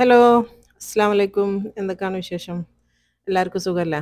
hello അസ്സാം വലൈക്കും എന്തൊക്കെയാണ് വിശേഷം എല്ലാവർക്കും സുഖമല്ലേ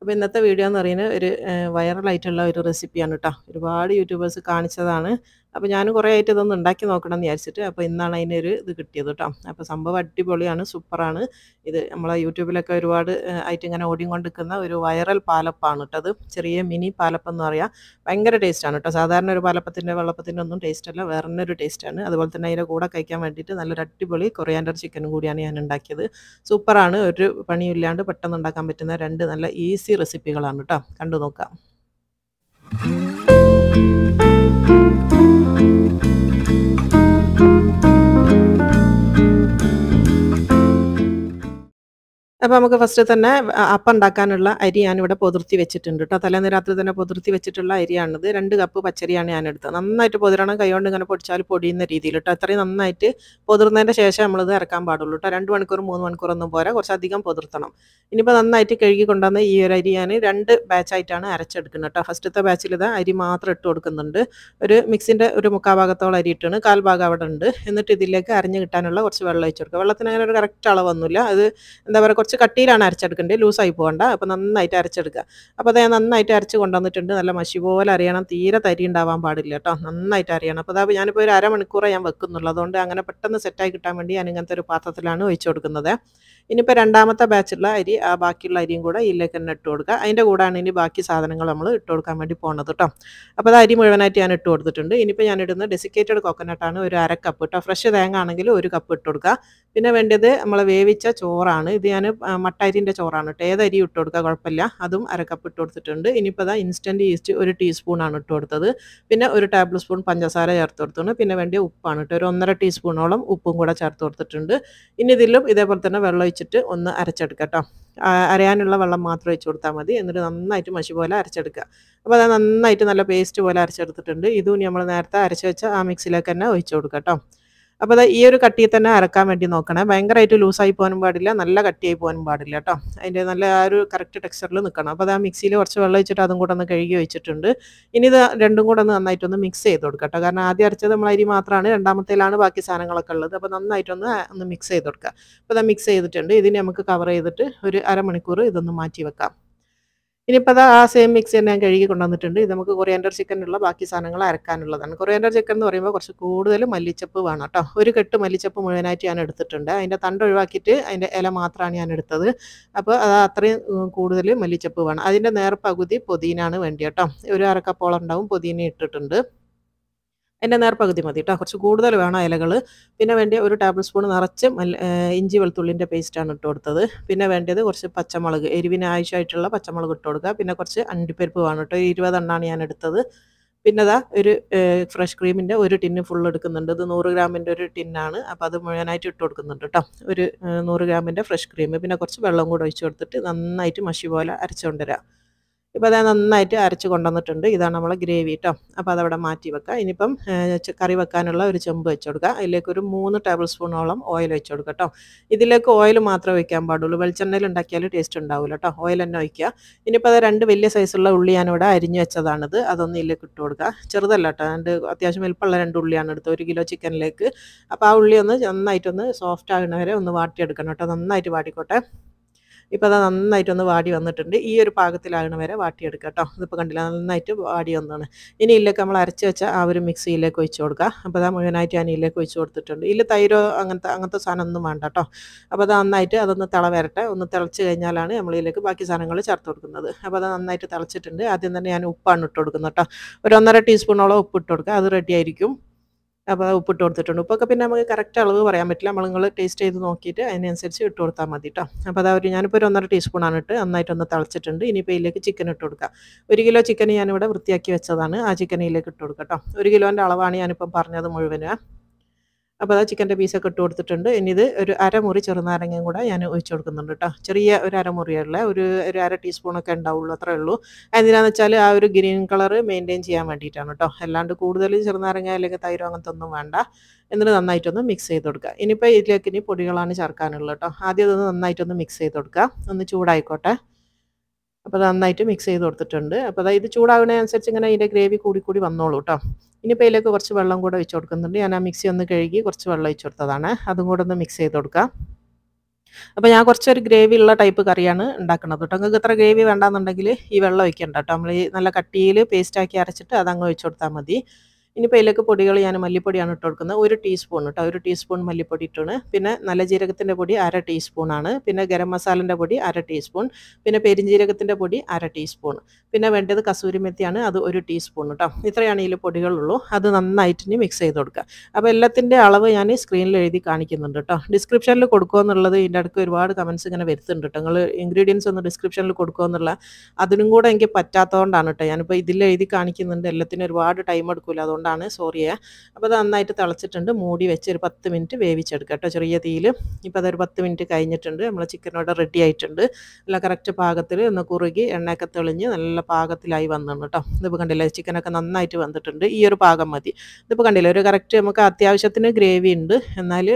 അപ്പോൾ ഇന്നത്തെ വീഡിയോ എന്ന് പറയുന്നത് ഒരു വൈറലായിട്ടുള്ള ഒരു റെസിപ്പിയാണ് കേട്ടോ ഒരുപാട് യൂട്യൂബേഴ്സ് കാണിച്ചതാണ് അപ്പോൾ ഞാൻ കുറേ ആയിട്ട് ഇതൊന്ന് ഉണ്ടാക്കി നോക്കണം എന്ന് വിചാരിച്ചിട്ട് അപ്പോൾ ഇന്നാണ് അതിനൊരു ഇത് കിട്ടിയത് കേട്ടോ അപ്പോൾ സംഭവം അടിപൊളിയാണ് സൂപ്പറാണ് ഇത് നമ്മളെ യൂട്യൂബിലൊക്കെ ഒരുപാട് ആയിട്ട് ഇങ്ങനെ ഓടിക്കൊണ്ടിരിക്കുന്ന ഒരു വൈറൽ പാലപ്പാണ് അത് ചെറിയ മിനി പാലപ്പെന്ന് എന്ന് പറയാം ഭയങ്കര ടേസ്റ്റാണ് കേട്ടോ സാധാരണ ഒരു പാലപ്പത്തിൻ്റെ വെള്ളപ്പത്തിൻ്റെ ഒന്നും ടേസ്റ്റല്ല വേറെ തന്നെ ഒരു ടേസ്റ്റാണ് അതുപോലെ തന്നെ അതിൻ്റെ കൂടെ കഴിക്കാൻ വേണ്ടിയിട്ട് നല്ലൊരു അടിപൊളി കൊറിയാൻഡർ ചിക്കൻ കൂടിയാണ് ഞാൻ ഉണ്ടാക്കിയത് സൂപ്പറാണ് ഒരു പണിയില്ലാണ്ട് പെട്ടെന്ന് ഉണ്ടാക്കാൻ പറ്റുന്ന രണ്ട് നല്ല ഈസി റെസിപ്പികളാണ് കേട്ടോ കണ്ടു നോക്കാം അപ്പോൾ നമുക്ക് ഫസ്റ്റ് തന്നെ അപ്പം ഉണ്ടാക്കാനുള്ള അരി ഞാനിവിടെ പൊതിർത്തി വെച്ചിട്ടുണ്ട് കേട്ടോ തലേന്ന് രാത്രി തന്നെ പൊതിർത്തി വെച്ചിട്ടുള്ള അരിയാണിത് രണ്ട് കപ്പ് പച്ചരിയാണ് ഞാൻ എടുത്തത് നന്നായിട്ട് പൊതിരണം കൈകൊണ്ട് ഇങ്ങനെ പൊടിച്ചാൽ പൊടിയുന്ന രീതിയിൽ കേട്ടോ അത്രയും നന്നായിട്ട് പൊതിർന്നതിൻ്റെ ശേഷം നമ്മളിത് ഇറക്കാൻ പാടുള്ളൂ കേട്ടോ രണ്ട് മണിക്കൂർ മൂന്ന് മണിക്കൂറൊന്നും പോരാ കുറച്ചധികം പൊതിർത്തണം ഇനിയിപ്പോൾ നന്നായിട്ട് കഴുകി കൊണ്ടുവന്ന ഈ ഒരു അരി ഞാൻ രണ്ട് ബാച്ചായിട്ടാണ് അരച്ചെടുക്കുന്നത് കേട്ടോ ഫസ്റ്റത്തെ ബാച്ചിൽ ഇത് അരി മാത്രം ഇട്ട് കൊടുക്കുന്നുണ്ട് ഒരു മിക്സിൻ്റെ ഒരു മുക്കാൽ ഭാഗത്തോളം അരി ഇട്ടാണ് കാൽ ഭാഗം അവിടെ ഉണ്ട് എന്നിട്ട് ഇതിലേക്ക് അരഞ്ഞ് കിട്ടാനുള്ള കുറച്ച് വെള്ളം ഒഴിച്ചു കൊടുക്കുക വെള്ളത്തിന് അങ്ങനെ ഒരു കറക്റ്റ് അളവൊന്നുമില്ല അത് എന്താ പറയുക കുറച്ച് കട്ടിയിലാണ് അരച്ചെടുക്കേണ്ടത് ലൂസായി പോകണ്ട അപ്പോൾ നന്നായിട്ട് അരച്ചെടുക്കുക അപ്പോൾ അതായത് ഞാൻ നന്നായിട്ട് അരച്ച് കൊണ്ടുവന്നിട്ടുണ്ട് നല്ല മഷി പോലെ അറിയണം തീരെ തരി ഉണ്ടാവാൻ പാടില്ല കേട്ടോ നന്നായിട്ട് അറിയണം അപ്പോൾ അതാ ഞാനിപ്പോൾ ഒരു അരമണിക്കൂറേ ഞാൻ വെക്കുന്നുള്ളൂ അതുകൊണ്ട് അങ്ങനെ പെട്ടെന്ന് സെറ്റായി കിട്ടാൻ വേണ്ടി ഞാൻ ഇങ്ങനത്തെ ഒരു പാത്രത്തിലാണ് ഒഴിച്ചു കൊടുക്കുന്നത് ഇനിയിപ്പോൾ രണ്ടാമത്തെ ബാച്ചുള്ള അരി ആ ബാക്കിയുള്ള അരിയും കൂടെ ഇതിലേക്ക് തന്നെ ഇട്ട് കൊടുക്കുക അതിൻ്റെ കൂടാണ് ഇനി ബാക്കി സാധനങ്ങൾ നമ്മൾ ഇട്ട് കൊടുക്കാൻ വേണ്ടി പോണത് കേട്ടോ അപ്പോൾ അത് അരി മുഴുവനായിട്ട് ഞാൻ ഇട്ട് കൊടുത്തിട്ടുണ്ട് ഇനിയിപ്പോൾ ഞാൻ ഇടുന്ന ഡെസിക്കേറ്റഡ് കോക്കനട്ടാണ് ഒരു അര കപ്പ് കേട്ടോ ഫ്രഷ് തേങ്ങ ആണെങ്കിൽ ഒരു കപ്പ് ഇട്ട് കൊടുക്കുക പിന്നെ വേണ്ടത് നമ്മൾ വേവിച്ച ചോറാണ് ഇത് ഞാൻ മട്ടരിൻ്റെ ചോറാണ് കേട്ടോ ഏതരി അരി ഇട്ട് കൊടുക്കുക കുഴപ്പമില്ല അതും അരക്കപ്പ് ഇട്ട് കൊടുത്തിട്ടുണ്ട് ഇനിയിപ്പോൾ അതാ ഇൻസ്റ്റൻറ്റ് ഈസ്റ്റ് ഒരു ടീസ്പൂണാണ് ഇട്ട് കൊടുത്തത് പിന്നെ ഒരു ടേബിൾ സ്പൂൺ പഞ്ചസാര ചേർത്ത് കൊടുത്തിട്ടുണ്ട് പിന്നെ വേണ്ടിയ ഉപ്പാണ് കേട്ടോ ഒരു ഒന്നര ടീസ്പൂണോളം ഉപ്പും കൂടെ ചേർത്ത് കൊടുത്തിട്ടുണ്ട് ഇനി ഇതിലും ഇതേപോലെ തന്നെ വെള്ളം ഒഴിച്ചിട്ട് ഒന്ന് അരച്ചെടുക്കാം അരയാനുള്ള വെള്ളം മാത്രം ഒഴിച്ചു കൊടുത്താൽ മതി എന്നിട്ട് നന്നായിട്ട് മഷി പോലെ അരച്ചെടുക്കുക അപ്പോൾ അത് നന്നായിട്ട് നല്ല പേസ്റ്റ് പോലെ അരച്ചെടുത്തിട്ടുണ്ട് ഇതും നമ്മൾ നേരത്തെ അരച്ച് വെച്ച ആ മിക്സിയിലേക്ക് തന്നെ ഒഴിച്ച് കൊടുക്കാം കേട്ടോ അപ്പോൾ അതാ ഈ ഒരു കട്ടിയിൽ തന്നെ അരക്കാൻ വേണ്ടി നോക്കണേ ഭയങ്കരമായിട്ട് ലൂസായി പോകാനും പാടില്ല നല്ല കട്ടിയായി പോകാനും പാടില്ല കേട്ടോ അതിൻ്റെ നല്ല ആ ഒരു കറക്റ്റ് ടെക്സ്ചറിൽ നിൽക്കണം അപ്പോൾ അത് ആ മിക്സിയിൽ കുറച്ച് വെള്ളം വെച്ചിട്ട് അതും കൂടെ ഒന്ന് കഴുകി വെച്ചിട്ടുണ്ട് ഇനി ഇത് രണ്ടും കൂടെ ഒന്ന് നന്നായിട്ടൊന്ന് മിക്സ് ചെയ്ത് കൊടുക്കുക കേട്ടോ കാരണം ആദ്യം അരച്ചത് നമ്മൾ അരി മാത്രമാണ് രണ്ടാമത്തേലാണ് ബാക്കി സാധനങ്ങളൊക്കെ ഉള്ളത് അപ്പോൾ നന്നായിട്ടൊന്ന് ഒന്ന് മിക്സ് ചെയ്ത് കൊടുക്കുക അപ്പോൾ അത് മിക്സ് ചെയ്തിട്ടുണ്ട് ഇതിനെ നമുക്ക് കവർ ചെയ്തിട്ട് ഒരു അരമണിക്കൂർ ഇതൊന്ന് മാറ്റി വെക്കാം ഇനിയിപ്പോൾ അത് ആ സെയിം മിക്സ് തന്നെ ഞാൻ കഴുകി കൊണ്ടുവന്നിട്ടുണ്ട് ഇത് നമുക്ക് കൊറിയാൻഡർ ചിക്കനുള്ള ബാക്കി സാധനങ്ങൾ അരക്കാനുള്ളതാണ് കൊറിയാൻഡർ ചിക്കൻ എന്ന് പറയുമ്പോൾ കുറച്ച് കൂടുതൽ മല്ലിച്ചപ്പ് വേണം കേട്ടോ ഒരു കെട്ട് മല്ലിച്ചപ്പ് മുഴുവനായിട്ട് ഞാൻ എടുത്തിട്ടുണ്ട് അതിൻ്റെ തണ്ട് ഒഴിവാക്കിയിട്ട് അതിൻ്റെ ഇല മാത്രമാണ് ഞാൻ എടുത്തത് അപ്പോൾ അത് അത്രയും കൂടുതൽ മല്ലിച്ചപ്പ് വേണം അതിൻ്റെ നേർപകുതി പൊതിനാണ് വേണ്ടി കേട്ടോ ഒരു അരക്കപ്പോളം ഉണ്ടാവും പൊതിന ഇട്ടിട്ടുണ്ട് എൻ്റെ നേർപ്പകുതി മതി കേട്ടോ കുറച്ച് കൂടുതൽ വേണം ഇലകൾ പിന്നെ വേണ്ടിയ ഒരു ടേബിൾ സ്പൂൺ നിറച്ച് ഇഞ്ചി വെളുത്തുള്ളിൻ്റെ പേസ്റ്റാണ് ഇട്ട് കൊടുത്തത് പിന്നെ വേണ്ടത് കുറച്ച് പച്ചമുളക് എരിവിന് ആവശ്യമായിട്ടുള്ള പച്ചമുളക് ഇട്ട് കൊടുക്കുക പിന്നെ കുറച്ച് അണ്ടിപ്പരിപ്പ് വേണം കേട്ടോ ഇരുപതെണ്ണാണ് ഞാൻ എടുത്തത് പിന്നെ അതാ ഒരു ഫ്രഷ് ക്രീമിൻ്റെ ഒരു ടിന്ന് ഫുൾ എടുക്കുന്നുണ്ട് ഇത് നൂറ് ഗ്രാമിൻ്റെ ഒരു ടിന്നാണ് അപ്പോൾ അത് മുഴുവനായിട്ട് ഇട്ട് കൊടുക്കുന്നുണ്ട് കേട്ടോ ഒരു നൂറ് ഗ്രാമിൻ്റെ ഫ്രഷ് ക്രീം പിന്നെ കുറച്ച് വെള്ളം കൂടെ ഒഴിച്ച് കൊടുത്തിട്ട് നന്നായിട്ട് മഷി പോലെ അരച്ചുകൊണ്ടുവരാം ഇപ്പോൾ അതായത് നന്നായിട്ട് അരച്ച് കൊണ്ടുവന്നിട്ടുണ്ട് ഇതാണ് നമ്മളെ ഗ്രേവി കേട്ടോ അപ്പോൾ അതവിടെ മാറ്റി വെക്കുക ഇനിയിപ്പം കറി വെക്കാനുള്ള ഒരു ചെമ്പ് വെച്ച് കൊടുക്കുക അതിലേക്ക് ഒരു മൂന്ന് ടേബിൾ സ്പൂണോളം ഓയിൽ വെച്ച് കൊടുക്കുക കേട്ടോ ഇതിലേക്ക് ഓയിൽ മാത്രമേ ഒഴിക്കാൻ പാടുള്ളൂ വെളിച്ചെണ്ണയിൽ ഉണ്ടാക്കിയാൽ ടേസ്റ്റ് ഉണ്ടാവില്ല കേട്ടോ ഓയിൽ തന്നെ ഒഴിക്കുക ഇനിയിപ്പോൾ അത് രണ്ട് വലിയ സൈസുള്ള ഉള്ളി ഞാനിവിടെ അരിഞ്ഞ് വെച്ചതാണിത് അതൊന്നും ഇതിലേക്ക് ഇട്ട് കൊടുക്കുക ചെറുതല്ല കേട്ടോ രണ്ട് അത്യാവശ്യം വലിപ്പമുള്ള രണ്ട് ഉള്ളിയാണ് എടുത്തത് ഒരു കിലോ ചിക്കനിലേക്ക് അപ്പോൾ ആ ഉള്ളി ഒന്ന് നന്നായിട്ടൊന്ന് സോഫ്റ്റ് ആകുന്നവരെ ഒന്ന് വാട്ടിയെടുക്കണം കേട്ടോ നന്നായിട്ട് വാട്ടിക്കോട്ടെ ഇപ്പോൾ അത് നന്നായിട്ടൊന്ന് വാടി വന്നിട്ടുണ്ട് ഈ ഒരു പാകത്തിലാകണ വരെ വാട്ടിയെടുക്കുക കേട്ടോ ഇതിപ്പോൾ കണ്ടില്ല നന്നായിട്ട് വാടി വന്നാണ് ഇനി ഇതിലേക്ക് നമ്മൾ അരച്ച് വെച്ച ആ ഒരു മിക്സിയിലേക്ക് ഒഴിച്ച് കൊടുക്കുക അപ്പോൾ അത് മുഴുവനായിട്ട് ഞാൻ ഇതിലേക്ക് ഒഴിച്ച് കൊടുത്തിട്ടുണ്ട് ഇല്ല തൈരോ അങ്ങനത്തെ അങ്ങനത്തെ സാധനം ഒന്നും വേണ്ട കേട്ടോ അപ്പോൾ അത് നന്നായിട്ട് അതൊന്ന് തിള വരട്ടെ ഒന്ന് തിളച്ച് കഴിഞ്ഞാലാണ് നമ്മൾ ഇതിലേക്ക് ബാക്കി സാധനങ്ങൾ ചേർത്ത് കൊടുക്കുന്നത് അപ്പോൾ അത് നന്നായിട്ട് തിളച്ചിട്ടുണ്ട് ആദ്യം തന്നെ ഞാൻ ഉപ്പാണ് ഇട്ട് കൊടുക്കുന്നത് കേട്ടോ ഒരു ഒന്നര ടീസ്പൂണോളം ഉപ്പ് ഇട്ട് കൊടുക്കുക അത് റെഡി ആയിരിക്കും അപ്പോൾ അത് ഇട്ട് കൊടുത്തിട്ടുണ്ട് ഉപ്പൊക്കെ പിന്നെ നമുക്ക് കറക്റ്റ് അളവ് പറയാൻ പറ്റില്ല നമ്മൾ നിങ്ങൾ ടേസ്റ്റ് ചെയ്ത് നോക്കിയിട്ട് അതിനനുസരിച്ച് ഇട്ട് കൊടുത്താൽ മതി കേട്ടോ അപ്പോൾ അത് ഒരു ഞാനിപ്പോൾ ഒരു ഒന്നര ടീസ്പൂണാണ് ഇട്ട് നന്നായിട്ടൊന്ന് തിളച്ചിട്ടുണ്ട് ഇനിയിപ്പോൾ ഇതിലേക്ക് ചിക്കൻ ഇട്ട് കൊടുക്കാം ഒരു കിലോ ചിക്കൻ ഞാനിവിടെ വൃത്തിയാക്കി വെച്ചതാണ് ആ ചിക്കനിലേക്ക് ഇട്ട് കൊടുക്കാം കേട്ടോ ഒരു കിലോൻ്റെ അളവാണ് ഞാനിപ്പം പറഞ്ഞത് മുഴുവനും അപ്പോൾ അതാ ചിക്കൻ്റെ പീസൊക്കെ ഇട്ട് കൊടുത്തിട്ടുണ്ട് ഇനി ഇത് ഒരു അരമുറി ചെറുനാരങ്ങയും കൂടെ ഞാൻ ഒഴിച്ചു കൊടുക്കുന്നുണ്ട് കേട്ടോ ചെറിയ ഒരു അരമുറിയല്ലേ ഒരു ഒരു അര ടീസ്പൂണൊക്കെ ഉണ്ടാവുള്ളൂ അത്രേ ഉള്ളൂ എന്തിനാന്ന് വെച്ചാൽ ആ ഒരു ഗ്രീൻ കളർ മെയിൻറ്റെയിൻ ചെയ്യാൻ വേണ്ടിയിട്ടാണ് കേട്ടോ അല്ലാണ്ട് കൂടുതൽ ചെറുനാരങ്ങ അല്ലെങ്കിൽ തൈരോ അങ്ങനത്തെ ഒന്നും വേണ്ട എന്നിട്ട് നന്നായിട്ടൊന്ന് മിക്സ് ചെയ്ത് കൊടുക്കുക ഇനിയിപ്പോൾ ഇതിലേക്ക് ഇനി പൊടികളാണ് ചേർക്കാനുള്ളത് കേട്ടോ ആദ്യം ഇതൊന്ന് നന്നായിട്ടൊന്ന് മിക്സ് ചെയ്ത് കൊടുക്കുക ഒന്ന് ചൂടായിക്കോട്ടെ അപ്പോൾ നന്നായിട്ട് മിക്സ് ചെയ്ത് കൊടുത്തിട്ടുണ്ട് അപ്പോൾ അതായത് അനുസരിച്ച് ഇങ്ങനെ അതിൻ്റെ ഗ്രേവി കൂടി കൂടി വന്നോളൂ കേട്ടോ ഇനിയിപ്പോൾ അതിലേക്ക് കുറച്ച് വെള്ളം കൂടെ വെച്ച് കൊടുക്കുന്നുണ്ട് ഞാൻ ആ മിക്സി ഒന്ന് കഴുകി കുറച്ച് വെള്ളം വെച്ച് കൊടുത്തതാണ് അതും കൂടെ ഒന്ന് മിക്സ് ചെയ്ത് കൊടുക്കാം അപ്പോൾ ഞാൻ കുറച്ചൊരു ഗ്രേവി ഉള്ള ടൈപ്പ് കറിയാണ് ഉണ്ടാക്കുന്നത് കേട്ടോ നിങ്ങൾക്ക് ഇത്ര ഗ്രേവി വേണ്ടാന്നുണ്ടെങ്കിൽ ഈ വെള്ളം ഒഴിക്കണ്ട കേട്ടോ നമ്മൾ ഈ നല്ല കട്ടിയിൽ പേസ്റ്റാക്കി അരച്ചിട്ട് അതങ്ങ് ഒഴിച്ചു കൊടുത്താൽ മതി ഇനിയിപ്പോൾ ഇതിലേക്ക് പൊടികൾ ഞാൻ മല്ലിപ്പൊടിയാണ് ഇട്ട് കൊടുക്കുന്നത് ഒരു ടീസ്പൂൺ കേട്ടോ ഒരു ടീസ്പൂൺ മല്ലിപ്പൊടി ഇട്ടാണ് പിന്നെ നല്ല ജീരകത്തിൻ്റെ പൊടി അര ടീസ്പൂണാണ് പിന്നെ ഗരം മസാലൻ്റെ പൊടി അര ടീസ്പൂൺ പിന്നെ പെരിഞ്ചീരകത്തിൻ്റെ പൊടി അര ടീസ്പൂൺ പിന്നെ വേണ്ടത് കസൂരി മെത്തിയാണ് അത് ഒരു ടീസ്പൂൺ കേട്ടോ ഇത്രയാണ് ഇതിൽ പൊടികളുള്ളൂ അത് നന്നായിട്ട് ഇനി മിക്സ് ചെയ്ത് കൊടുക്കുക അപ്പോൾ എല്ലാത്തിൻ്റെ അളവ് ഞാൻ സ്ക്രീനിൽ എഴുതി കാണിക്കുന്നുണ്ട് കേട്ടോ ഡിസ്ക്രിപ്ഷനിൽ കൊടുക്കുക എന്നുള്ളത് ഇതിൻ്റെ അടുക്ക് ഒരുപാട് കമൻസ് ഇങ്ങനെ വരുത്തുന്നുണ്ട് കേട്ടോ നിങ്ങൾ ഇൻഗ്രീഡിയൻസ് ഒന്ന് ഡിസ്ക്രിപ്ഷനിൽ കൊടുക്കുക എന്നുള്ള അതിനും കൂടെ എനിക്ക് പറ്റാത്തതുകൊണ്ടാണ് കേട്ടോ ഞാനിപ്പോൾ ഇതിൽ എഴുതി കാണിക്കുന്നുണ്ട് എല്ലാത്തിനും ഒരുപാട് ടൈം എടുക്കില്ല അതുകൊണ്ട് അതുകൊണ്ടാണ് സോറിയ അപ്പോൾ അത് നന്നായിട്ട് തിളച്ചിട്ടുണ്ട് മൂടി വെച്ച് ഒരു പത്ത് മിനിറ്റ് വേവിച്ചെടുക്കുക കേട്ടോ ചെറിയ തീയിൽ ഇപ്പോൾ അതൊരു പത്ത് മിനിറ്റ് കഴിഞ്ഞിട്ടുണ്ട് നമ്മളെ ചിക്കനോടെ റെഡി ആയിട്ടുണ്ട് നല്ല കറക്റ്റ് പാകത്തിൽ ഒന്ന് കുറുകി എണ്ണയൊക്കെ തെളിഞ്ഞ് നല്ല പാകത്തിലായി വന്നു കേട്ടോ ഇതിപ്പോൾ കണ്ടില്ലേ ചിക്കനൊക്കെ നന്നായിട്ട് വന്നിട്ടുണ്ട് ഈ ഒരു പാകം മതി ഇതിപ്പോൾ കണ്ടില്ലേ ഒരു കറക്റ്റ് നമുക്ക് അത്യാവശ്യത്തിന് ഗ്രേവി ഉണ്ട് എന്നാൽ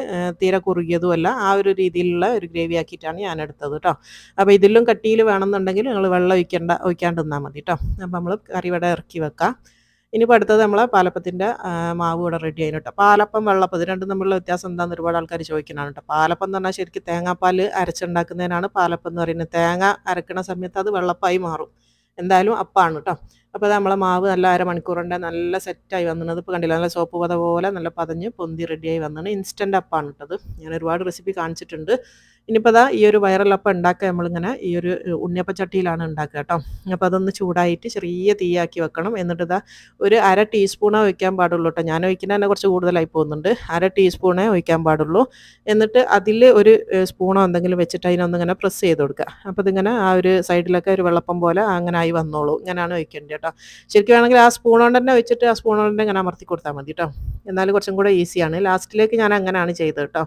തീരെ കുറുകിയതുമല്ല ആ ഒരു രീതിയിലുള്ള ഒരു ഗ്രേവി ആക്കിയിട്ടാണ് ഞാൻ എടുത്തത് കേട്ടോ അപ്പോൾ ഇതിലും കട്ടിയിൽ വേണമെന്നുണ്ടെങ്കിൽ നിങ്ങൾ വെള്ളം ഒഴിക്കേണ്ട ഒഴിക്കാണ്ടിരുന്നാൽ മതി കേട്ടോ അപ്പോൾ നമ്മൾ കറിവട ഇറക്കി വെക്കാം ഇനിയിപ്പോൾ അടുത്തത് നമ്മൾ പാലപ്പത്തിൻ്റെ മാവ് ഇവിടെ റെഡി ആയിരുന്നു കേട്ടോ പാലപ്പം വെള്ളപ്പം ഇത് രണ്ടും തമ്മിലുള്ള വ്യത്യാസം എന്താണെന്ന് ഒരുപാട് ആൾക്കാർ ചോദിക്കുന്നതാണ് കേട്ടോ പാലപ്പം എന്ന് പറഞ്ഞാൽ ശരിക്കും തേങ്ങാപ്പാൽ അരച്ചുണ്ടാക്കുന്നതിനാണ് പാലപ്പം എന്ന് പറയുന്നത് തേങ്ങ അരക്കണ സമയത്ത് അത് വെള്ളപ്പായി മാറും എന്തായാലും അപ്പാണ് കേട്ടോ അപ്പോൾ അത് നമ്മളെ മാവ് നല്ല അരമണിക്കൂറുണ്ട് നല്ല സെറ്റായി വന്നത് ഇപ്പോൾ കണ്ടില്ല നല്ല സോപ്പ് പത പോലെ നല്ല പതഞ്ഞ് പൊന്തി റെഡിയായി വന്നത് ഇൻസ്റ്റൻ്റ് അപ്പാണ് കേട്ടത് ഞാൻ ഒരുപാട് റെസിപ്പി കാണിച്ചിട്ടുണ്ട് ഇനിയിപ്പോൾ അതാ ഈ ഒരു വയറിലപ്പം ഉണ്ടാക്കുക നമ്മളിങ്ങനെ ഈ ഒരു ഉണ്ണിയപ്പച്ചട്ടിയിലാണ് ഉണ്ടാക്കുക കേട്ടോ അപ്പോൾ അതൊന്ന് ചൂടായിട്ട് ചെറിയ തീയാക്കി വെക്കണം എന്നിട്ട് ഇതാ ഒരു അര ടീസ്പൂണേ ഒഴിക്കാൻ പാടുള്ളൂ കേട്ടോ ഞാൻ ഒഴിക്കുന്ന തന്നെ കുറച്ച് കൂടുതലായി പോകുന്നുണ്ട് അര ടീസ്പൂണേ ഒഴിക്കാൻ പാടുള്ളൂ എന്നിട്ട് അതിൽ ഒരു സ്പൂണോ എന്തെങ്കിലും വെച്ചിട്ട് അതിനൊന്നിങ്ങനെ പ്രസ് ചെയ്ത് കൊടുക്കുക അപ്പോൾ ഇതിങ്ങനെ ആ ഒരു സൈഡിലൊക്കെ ഒരു വെള്ളപ്പം പോലെ അങ്ങനെ ആയി വന്നോളൂ ഇങ്ങനെയാണ് ഒഴിക്കേണ്ടത് കേട്ടോ ശരിക്കും വേണമെങ്കിൽ ആ സ്പൂണോണ്ട് തന്നെ വെച്ചിട്ട് ആ സ്പൂണോണ്ട് ഇങ്ങനെ അമർത്തി കൊടുത്താൽ മതി കേട്ടോ എന്നാലും കുറച്ചും കൂടെ ഈസിയാണ് ലാസ്റ്റിലേക്ക് ഞാൻ അങ്ങനെയാണ് ചെയ്തത് കേട്ടോ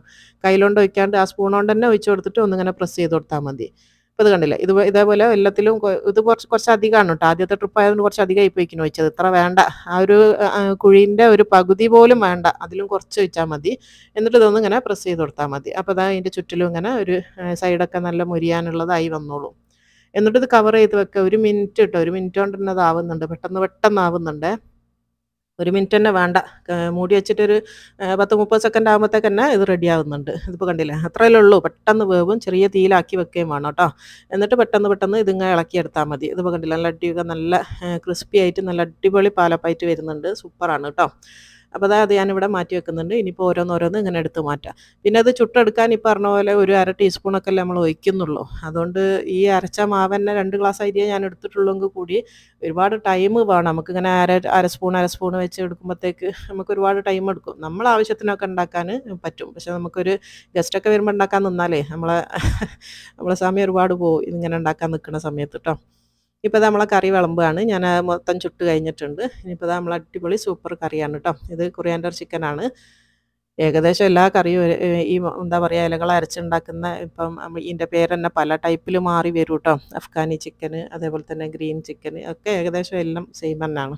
കയ്യിലോണ്ട് ഒഴിക്കാണ്ട് ആ സ്പൂണോണ്ട് തന്നെ ഒഴിച്ചു കൊടുത്തിട്ട് ഒന്നിങ്ങനെ പ്രസ് ചെയ്ത് കൊടുത്താൽ മതി അപ്പം ഇത് കണ്ടില്ലേ ഇത് ഇതേപോലെ എല്ലാത്തിലും ഇത് കുറച്ച് കുറച്ച് അധികമാണ് കേട്ടോ ആദ്യത്തെ ട്രിപ്പ് ആയതുകൊണ്ട് കുറച്ച് ആയി പോയിക്കുന്നു ഒഴിച്ചത് ഇത്ര വേണ്ട ആ ഒരു കുഴിൻ്റെ ഒരു പകുതി പോലും വേണ്ട അതിലും കുറച്ച് ഒഴിച്ചാൽ മതി എന്നിട്ട് ഇതൊന്നും ഇങ്ങനെ പ്രസ് ചെയ്ത് കൊടുത്താൽ മതി അപ്പോൾ അതാ അതിൻ്റെ ചുറ്റിലും ഇങ്ങനെ ഒരു സൈഡൊക്കെ നല്ല മുരിയാനുള്ളതായി വന്നോളും എന്നിട്ട് ഇത് കവർ ചെയ്ത് വെക്കുക ഒരു മിനിറ്റ് കേട്ടോ ഒരു മിനിറ്റ് കൊണ്ട് തന്നെ ആവുന്നുണ്ട് പെട്ടെന്ന് പെട്ടെന്ന് ആവുന്നുണ്ട് ഒരു മിനിറ്റ് തന്നെ വേണ്ട മൂടി വെച്ചിട്ടൊരു പത്ത് മുപ്പത് സെക്കൻഡ് ആകുമ്പോഴത്തേക്ക് തന്നെ ഇത് റെഡി ആവുന്നുണ്ട് ഇതിപ്പോൾ കണ്ടില്ലേ അത്രയേ ഉള്ളൂ പെട്ടെന്ന് വേവും ചെറിയ തീയിലാക്കി വെക്കുകയും വേണം കേട്ടോ എന്നിട്ട് പെട്ടെന്ന് പെട്ടെന്ന് ഇതിങ്ങനെ ഇളക്കിയെടുത്താൽ മതി ഇതിപ്പോൾ കണ്ടില്ല നല്ല അടിയൊക്കെ നല്ല ക്രിസ്പി ആയിട്ട് നല്ല അടിപൊളി പാലപ്പായിട്ട് വരുന്നുണ്ട് സൂപ്പറാണ് കേട്ടോ അപ്പോൾ അതായത് ഞാനിവിടെ മാറ്റി വെക്കുന്നുണ്ട് ഇനിയിപ്പോൾ ഓരോന്നോരോന്ന് ഇങ്ങനെ എടുത്ത് മാറ്റാം പിന്നെ അത് ചുട്ടെടുക്കാൻ ഈ പറഞ്ഞ പോലെ ഒരു അര ടീസ്പൂണൊക്കെ അല്ലേ നമ്മൾ ഒഴിക്കുന്നുള്ളൂ അതുകൊണ്ട് ഈ അരച്ച മാവ് രണ്ട് ഗ്ലാസ് അരിയെ ഞാൻ എടുത്തിട്ടുള്ളെങ്കിൽ കൂടി ഒരുപാട് ടൈം വേണം നമുക്കിങ്ങനെ അര അര സ്പൂൺ അര സ്പൂൺ വെച്ച് എടുക്കുമ്പോഴത്തേക്ക് നമുക്ക് ഒരുപാട് ടൈം എടുക്കും നമ്മൾ ആവശ്യത്തിനൊക്കെ ഉണ്ടാക്കാൻ പറ്റും പക്ഷെ നമുക്കൊരു ഗസ്റ്റൊക്കെ വരുമ്പോൾ ഉണ്ടാക്കാൻ നിന്നാലേ നമ്മളെ നമ്മളെ സമയം ഒരുപാട് പോകും ഇതിങ്ങനെ ഉണ്ടാക്കാൻ നിൽക്കുന്ന സമയത്ത് കേട്ടോ ഇപ്പോൾ നമ്മൾ കറി വിളമ്പുകയാണ് ഞാൻ മൊത്തം ചുട്ട് കഴിഞ്ഞിട്ടുണ്ട് ഇനിയിപ്പോൾ നമ്മൾ അടിപൊളി സൂപ്പർ കറിയാണ് കേട്ടോ ഇത് കൊറിയാൻഡർ ചിക്കനാണ് ഏകദേശം എല്ലാ കറിയും ഈ എന്താ പറയുക ഇലകൾ അരച്ചുണ്ടാക്കുന്ന ഇപ്പം ഇതിൻ്റെ പേര് തന്നെ പല ടൈപ്പിൽ മാറി വരും കേട്ടോ അഫ്ഗാനി ചിക്കന് അതേപോലെ തന്നെ ഗ്രീൻ ചിക്കന് ഒക്കെ ഏകദേശം എല്ലാം സെയിം തന്നെയാണ്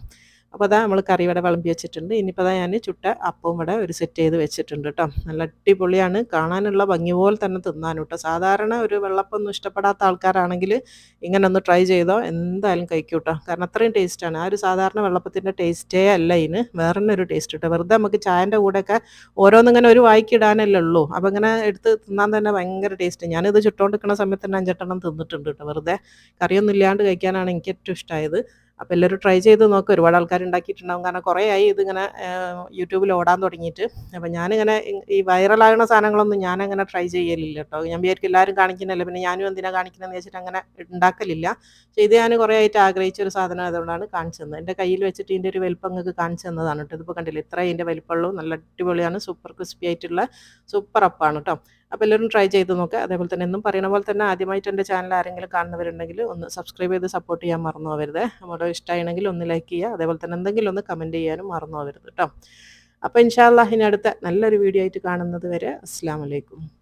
അപ്പോൾ അതാ നമ്മൾ ഇവിടെ വിളമ്പി വെച്ചിട്ടുണ്ട് ഇനിയിപ്പോൾ അതാ ഞാൻ ചുട്ട അപ്പവും ഇവിടെ ഒരു സെറ്റ് ചെയ്ത് വെച്ചിട്ടുണ്ട് കേട്ടോ നല്ല അടിപൊളിയാണ് കാണാനുള്ള ഭംഗി പോലെ തന്നെ തിന്നാനും കേട്ടോ സാധാരണ ഒരു വെള്ളപ്പൊന്നും ഇഷ്ടപ്പെടാത്ത ആൾക്കാരാണെങ്കിൽ ഇങ്ങനെ ഒന്ന് ട്രൈ ചെയ്തോ എന്തായാലും കഴിക്കും കേട്ടോ കാരണം അത്രയും ടേസ്റ്റാണ് ആ ഒരു സാധാരണ വെള്ളപ്പത്തിൻ്റെ ടേസ്റ്റേ അല്ല ഇതിന് വേറെ തന്നെ ഒരു ടേസ്റ്റ് കേട്ടോ വെറുതെ നമുക്ക് ചായൻ്റെ കൂടെയൊക്കെ ഓരോന്നിങ്ങനെ ഒരു വായിക്കിടാനല്ലേ ഉള്ളൂ അപ്പോൾ ഇങ്ങനെ എടുത്ത് തിന്നാൻ തന്നെ ഭയങ്കര ടേസ്റ്റ് ഞാനിത് ചുട്ടോണ്ടിരിക്കുന്ന സമയത്ത് തന്നെ അഞ്ചെട്ടെണ്ണം തിന്നിട്ടുണ്ട് കേട്ടോ വെറുതെ കറിയൊന്നും ഇല്ലാണ്ട് കഴിക്കാനാണ് എനിക്ക് ഏറ്റവും ഇഷ്ടമായത് അപ്പോൾ എല്ലാവരും ട്രൈ ചെയ്ത് നോക്കുക ഒരുപാട് ആൾക്കാർ ഉണ്ടാക്കിയിട്ടുണ്ടാവും കാരണം കുറേ ആയി ഇതിങ്ങനെ യൂട്യൂബിൽ ഓടാൻ തുടങ്ങിയിട്ട് അപ്പോൾ ഞാനിങ്ങനെ ഈ വൈറലാകുന്ന സാധനങ്ങളൊന്നും ഞാനങ്ങനെ ട്രൈ ചെയ്യലില്ല കേട്ടോ ഞാൻ വിചാരിക്കും എല്ലാവരും കാണിക്കുന്നില്ല പിന്നെ ഞാനും എന്തിനാണ് കാണിക്കുന്നതെന്ന് വെച്ചിട്ട് അങ്ങനെ ഉണ്ടാക്കലില്ല പക്ഷേ ഇത് ഞാൻ കുറേ ആയിട്ട് ആഗ്രഹിച്ച ഒരു സാധനം അതുകൊണ്ടാണ് കാണിച്ചു തന്നത് എൻ്റെ കയ്യിൽ വെച്ചിട്ട് ഇതിൻ്റെ ഒരു വലിപ്പം നിങ്ങൾക്ക് കാണിച്ചു തന്നതാണ് കേട്ടോ ഇതിപ്പോൾ കണ്ടില്ല ഇത്രയും ഇതിൻ്റെ വലിപ്പമുള്ളൂ നല്ല അടിപൊളിയാണ് സൂപ്പർ ക്രിസ്പി ആയിട്ടുള്ള സൂപ്പർ അപ്പാണ് കേട്ടോ അപ്പോൾ എല്ലാവരും ട്രൈ ചെയ്ത് നോക്കുക അതേപോലെ തന്നെ എന്നും പറയുന്ന പോലെ തന്നെ ആദ്യമായിട്ട് എൻ്റെ ചാനൽ ആരെങ്കിലും കാണുന്നവരുണ്ടെങ്കിൽ ഒന്ന് സബ്സ്ക്രൈബ് ചെയ്ത് സപ്പോർട്ട് ചെയ്യാൻ മറന്നു പോവരുത് നമ്മുടെ ഇഷ്ടമാണെങ്കിൽ ഒന്ന് ലൈക്ക് ചെയ്യുക അതേപോലെ തന്നെ എന്തെങ്കിലും ഒന്ന് കമൻറ്റ് ചെയ്യാനും മറന്നു പോവരുത് കേട്ടോ അപ്പോൾ ഇൻഷാല്ലാഹിനടുത്ത അടുത്ത നല്ലൊരു വീഡിയോ ആയിട്ട് കാണുന്നത് വരെ അസ്സാം വലൈക്കും